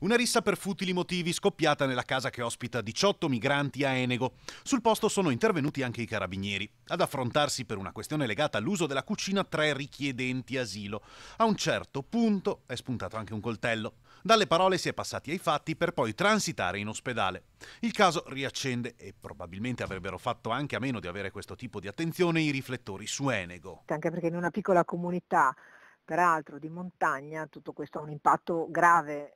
Una rissa per futili motivi scoppiata nella casa che ospita 18 migranti a Enego. Sul posto sono intervenuti anche i carabinieri. Ad affrontarsi per una questione legata all'uso della cucina tre richiedenti asilo. A un certo punto è spuntato anche un coltello. Dalle parole si è passati ai fatti per poi transitare in ospedale. Il caso riaccende, e probabilmente avrebbero fatto anche a meno di avere questo tipo di attenzione, i riflettori su Enego. Anche perché in una piccola comunità peraltro di montagna, tutto questo ha un impatto grave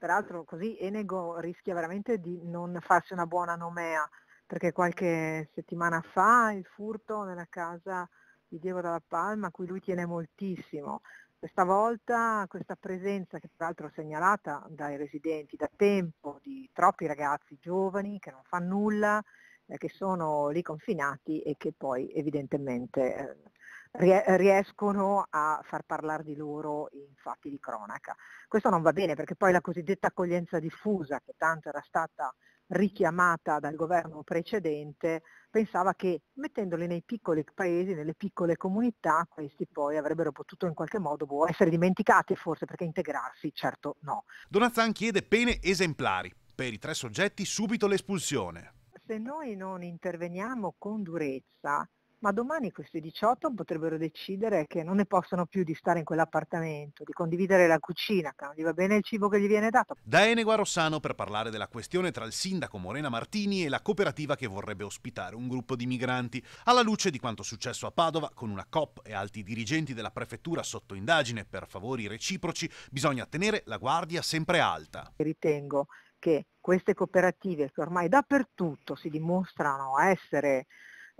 Peraltro così Enego rischia veramente di non farsi una buona nomea, perché qualche settimana fa il furto nella casa di Diego Dalla Palma, a cui lui tiene moltissimo. Questa volta questa presenza, che peraltro è segnalata dai residenti da tempo, di troppi ragazzi giovani che non fanno nulla, eh, che sono lì confinati e che poi evidentemente eh, riescono a far parlare di loro in fatti di cronaca. Questo non va bene perché poi la cosiddetta accoglienza diffusa, che tanto era stata richiamata dal governo precedente, pensava che mettendoli nei piccoli paesi, nelle piccole comunità, questi poi avrebbero potuto in qualche modo boh, essere dimenticati forse perché integrarsi, certo no. Donazzan chiede pene esemplari. Per i tre soggetti subito l'espulsione. Se noi non interveniamo con durezza, ma domani questi 18 potrebbero decidere che non ne possono più di stare in quell'appartamento, di condividere la cucina, che non gli va bene il cibo che gli viene dato. Da Enegua Rossano per parlare della questione tra il sindaco Morena Martini e la cooperativa che vorrebbe ospitare un gruppo di migranti, alla luce di quanto successo a Padova con una COP e altri dirigenti della prefettura sotto indagine per favori reciproci, bisogna tenere la guardia sempre alta. Ritengo che queste cooperative che ormai dappertutto si dimostrano essere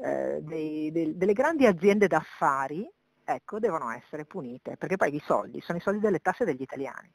eh, dei, dei, delle grandi aziende d'affari ecco, devono essere punite, perché poi i soldi sono i soldi delle tasse degli italiani.